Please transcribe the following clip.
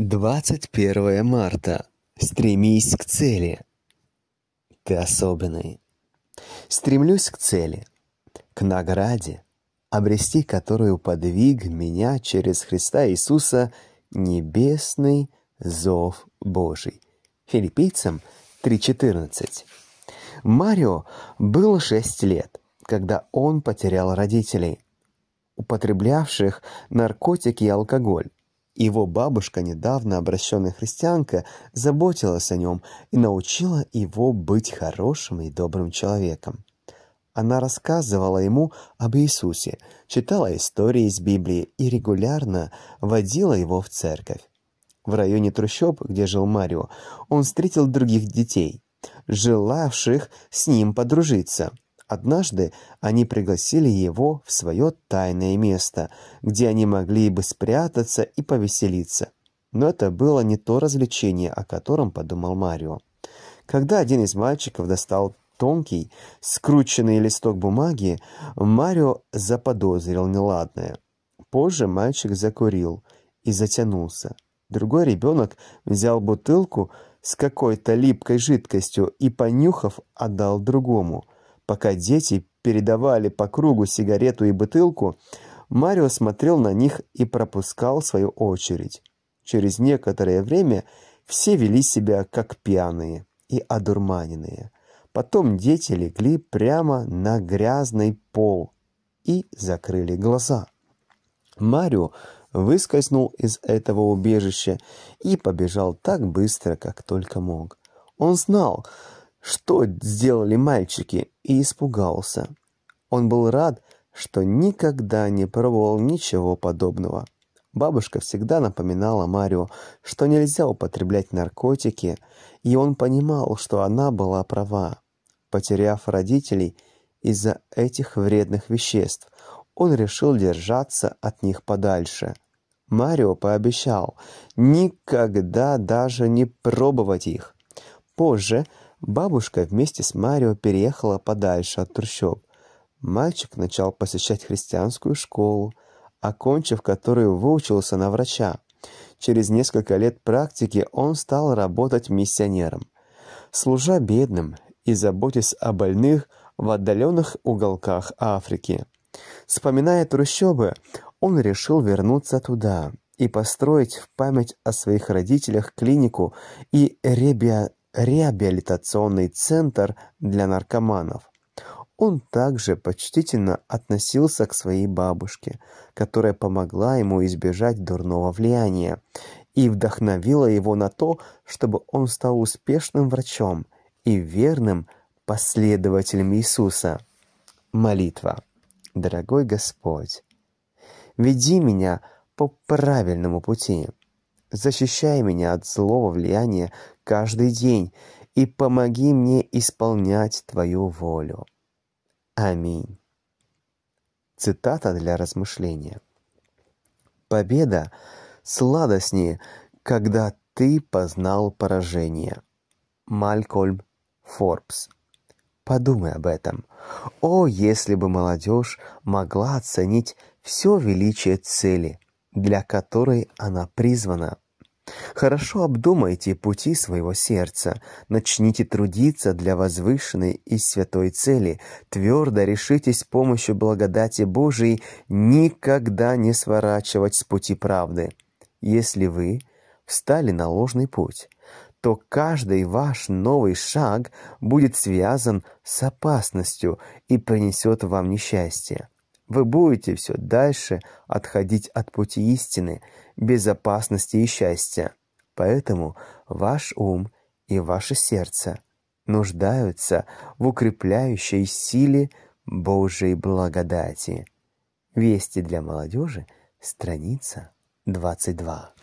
21 марта. Стремись к цели. Ты особенный. Стремлюсь к цели, к награде, обрести которую подвиг меня через Христа Иисуса небесный зов Божий. Филиппийцам 3.14. Марио было 6 лет, когда он потерял родителей, употреблявших наркотики и алкоголь его бабушка, недавно обращенная христианка, заботилась о нем и научила его быть хорошим и добрым человеком. Она рассказывала ему об Иисусе, читала истории из Библии и регулярно водила его в церковь. В районе трущоб, где жил Марио, он встретил других детей, желавших с ним подружиться – Однажды они пригласили его в свое тайное место, где они могли бы спрятаться и повеселиться. Но это было не то развлечение, о котором подумал Марио. Когда один из мальчиков достал тонкий, скрученный листок бумаги, Марио заподозрил неладное. Позже мальчик закурил и затянулся. Другой ребенок взял бутылку с какой-то липкой жидкостью и, понюхав, отдал другому – Пока дети передавали по кругу сигарету и бутылку, Марио смотрел на них и пропускал свою очередь. Через некоторое время все вели себя как пьяные и одурманенные. Потом дети легли прямо на грязный пол и закрыли глаза. Марио выскользнул из этого убежища и побежал так быстро, как только мог. Он знал, что сделали мальчики, и испугался. Он был рад, что никогда не пробовал ничего подобного. Бабушка всегда напоминала Марио, что нельзя употреблять наркотики, и он понимал, что она была права. Потеряв родителей из-за этих вредных веществ, он решил держаться от них подальше. Марио пообещал никогда даже не пробовать их. Позже Бабушка вместе с Марио переехала подальше от трущоб. Мальчик начал посещать христианскую школу, окончив которую выучился на врача. Через несколько лет практики он стал работать миссионером. Служа бедным и заботясь о больных в отдаленных уголках Африки. Вспоминая трущобы, он решил вернуться туда и построить в память о своих родителях клинику и ребиа реабилитационный центр для наркоманов. Он также почтительно относился к своей бабушке, которая помогла ему избежать дурного влияния и вдохновила его на то, чтобы он стал успешным врачом и верным последователем Иисуса. Молитва. Дорогой Господь, веди меня по правильному пути защищай меня от злого влияния каждый день и помоги мне исполнять Твою волю. Аминь. Цитата для размышления. Победа сладостнее, когда ты познал поражение. Малькольм Форбс. Подумай об этом. О, если бы молодежь могла оценить все величие цели – для которой она призвана. Хорошо обдумайте пути своего сердца, начните трудиться для возвышенной и святой цели, твердо решитесь с помощью благодати Божией никогда не сворачивать с пути правды. Если вы встали на ложный путь, то каждый ваш новый шаг будет связан с опасностью и принесет вам несчастье. Вы будете все дальше отходить от пути истины, безопасности и счастья. Поэтому ваш ум и ваше сердце нуждаются в укрепляющей силе Божьей благодати. Вести для молодежи, страница 22.